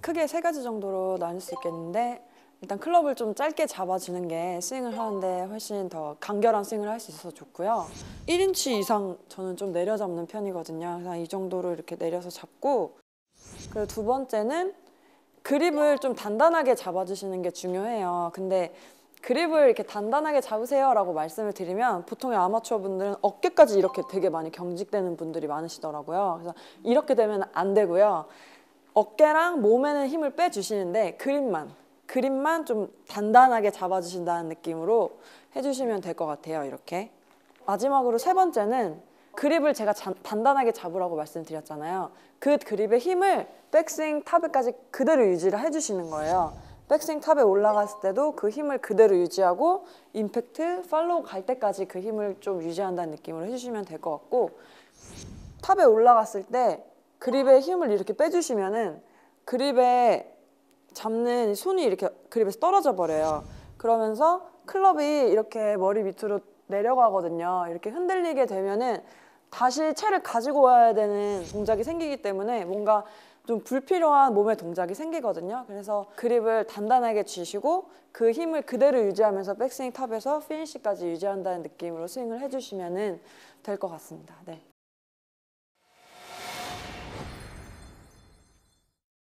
크게 세 가지 정도로 나눌 수 있겠는데 일단 클럽을 좀 짧게 잡아주는 게 스윙을 하는데 훨씬 더 간결한 스윙을 할 수 있어서 좋고요. 1인치 이상 저는 좀 내려잡는 편이거든요. 그래서 이 정도로 이렇게 내려서 잡고 그리고 두 번째는 그립을 좀 단단하게 잡아주시는 게 중요해요. 근데 그립을 이렇게 단단하게 잡으세요 라고 말씀을 드리면 보통의 아마추어 분들은 어깨까지 이렇게 되게 많이 경직되는 분들이 많으시더라고요. 그래서 이렇게 되면 안 되고요. 어깨랑 몸에는 힘을 빼주시는데 그립만 그립만 좀 단단하게 잡아주신다는 느낌으로 해주시면 될 것 같아요 이렇게 마지막으로 세 번째는 그립을 제가 잔, 단단하게 잡으라고 말씀드렸잖아요 그 그립의 힘을 백스윙 탑에까지 그대로 유지를 해주시는 거예요 백스윙 탑에 올라갔을 때도 그 힘을 그대로 유지하고 임팩트, 팔로우 갈 때까지 그 힘을 좀 유지한다는 느낌으로 해주시면 될 것 같고 탑에 올라갔을 때 그립의 힘을 이렇게 빼주시면은 그립에 잡는 손이 이렇게 그립에서 떨어져 버려요. 그러면서 클럽이 이렇게 머리 밑으로 내려가거든요. 이렇게 흔들리게 되면은 다시 채를 가지고 와야 되는 동작이 생기기 때문에 뭔가 좀 불필요한 몸의 동작이 생기거든요. 그래서 그립을 단단하게 쥐시고 그 힘을 그대로 유지하면서 백스윙 탑에서 피니시까지 유지한다는 느낌으로 스윙을 해주시면 될 것 같습니다. 네.